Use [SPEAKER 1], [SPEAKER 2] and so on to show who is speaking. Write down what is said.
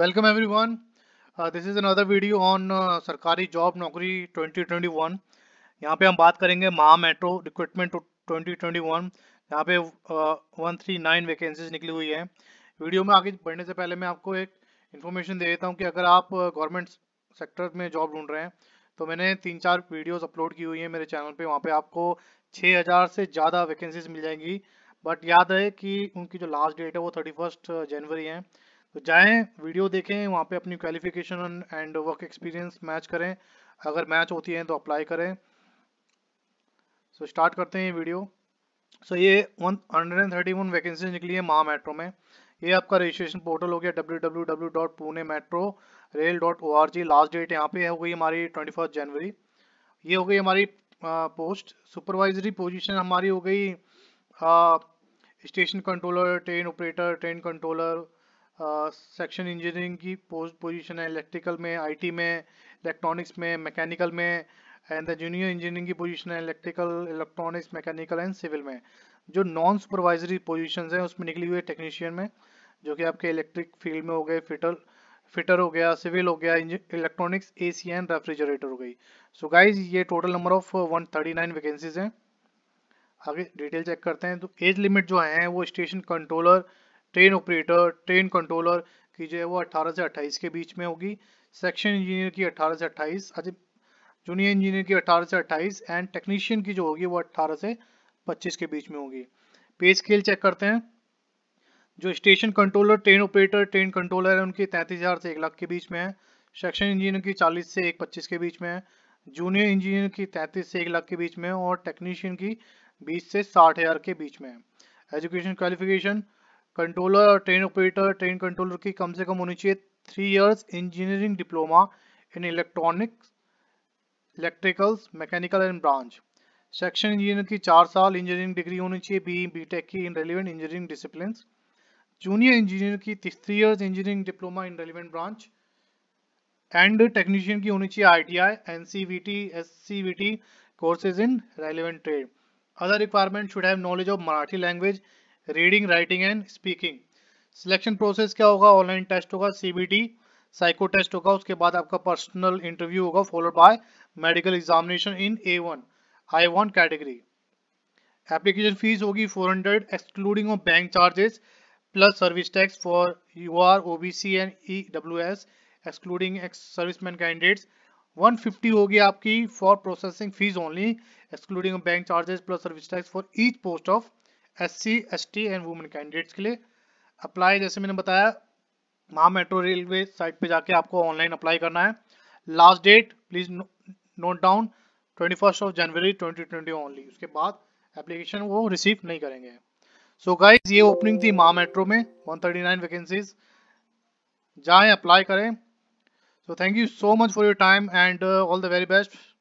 [SPEAKER 1] Welcome everyone this is another video on सरकारी job नौकरी 2021. यहाँ पे हम बात करेंगे महा मेट्रो रिक्रूटमेंट 2021. यहाँ पे वन थ्री नाइन वैकेंसीज निकली हुई है वीडियो में आगे बढ़ने से पहले मैं आपको एक इन्फॉर्मेशन दे देता हूँ कि अगर आप गवर्नमेंट uh, सेक्टर में जॉब ढूंढ रहे हैं तो मैंने तीन चार वीडियोज अपलोड की हुई है मेरे चैनल पे वहाँ पे आपको हजार से ज़्यादा वैकेंसीज मिल जाएंगी बट याद रहे कि उनकी जो लास्ट डेट है वो थर्टी जनवरी uh, है तो जाएं वीडियो देखें वहाँ पे अपनी qualification and work experience match करें अगर मैच होती है तो अप्लाई करें सो so, स्टार्ट करते हैं वीडियो सो so, ये one hundred and thirty one vacancy निकली है महा मेट्रो में ये आपका रजिस्ट्रेशन पोर्टल हो गया W W W dot Pune metro rail dot O R G last date यहाँ पे हो गई हमारी ट्वेंटी फर्स्ट जनवरी ये हो गई हमारी पोस्ट सुपरवाइजरी पोजिशन हमारी हो गई station controller train operator train controller section uh, engineering की पोस्ट पोजीशन है इलेक्ट्रिकल में आईटी में इलेक्ट्रॉनिक्स में मैकेनिकल में एंड द जूनियर इंजीनियरिंग की पोजीशन है electrical electronics mechanical and civil में जो नॉन सुपरवाइजरी पोजीशन हैं उसमें निकली हुई है टेक्नीशियन में जो कि आपके इलेक्ट्रिक फील्ड में हो गए फिटर फिटर हो गया सिविल हो गया electronics A C and refrigerator हो गई सो so गाइज ये टोटल नंबर ऑफ 139 वैकेंसीज हैं आगे डिटेल चेक करते हैं तो एज लिमिट जो है वो station controller train operator train controller की जो है वो 18 से 28 के बीच में होगी सेक्शन इंजीनियर की 18 से 28 जूनियर इंजीनियर की 18 से 28 एंड टेक्नीशियन की जो होगी वो 18 से 25 के बीच में होगी पे स्केल चेक करते हैं जो station controller train operator train controller है उनकी तैंतीस हज़ार से एक लाख के बीच में है सेक्शन इंजीनियर की चालीस से एक पच्चीस के बीच में है जूनियर इंजीनियर की तैंतीस से एक लाख के बीच में और टेक्नीशियन की बीस से साठ हज़ार के बीच में है एजुकेशन क्वालिफिकेशन कंट्रोलर और ट्रेन ऑपरेटर ट्रेन कंट्रोलर की कम से कम होनी चाहिए three years engineering diploma in electronics electricals mechanical and branch section engineer की चार साल इंजीनियरिंग डिग्री होनी चाहिए बी बी टेक की in relevant engineering discipline junior engineer की three years engineering diploma in relevant branch and technician की होनी चाहिए I T I N C V T S C V T courses in relevant trade other requirement should have knowledge of Marathi language reading writing and speaking selection process क्या होगा online test होगा CBT psycho test होगा उसके बाद आपका personal interview होगा followed by medical examination in A one I one category application fees होगी 400 excluding of bank charges plus service tax for U R O B C and E W S excluding serviceman candidates one fifty होगी आपकी for processing fees only excluding bank charges plus service tax for each post of S C S T and women candidates के लिए apply जैसे मैंने बताया महा metro railway site पे जाके आपको ऑनलाइन अप्लाई करना है last date please note down twenty first of January twenty twenty only उसके बाद एप्लीकेशन वो रिसीव नहीं करेंगे सो so गाइज ये ओपनिंग थी महा मेट्रो में 139 वैकेंसीज जाएँ अप्लाई करें so thank you so much for your time and all the very best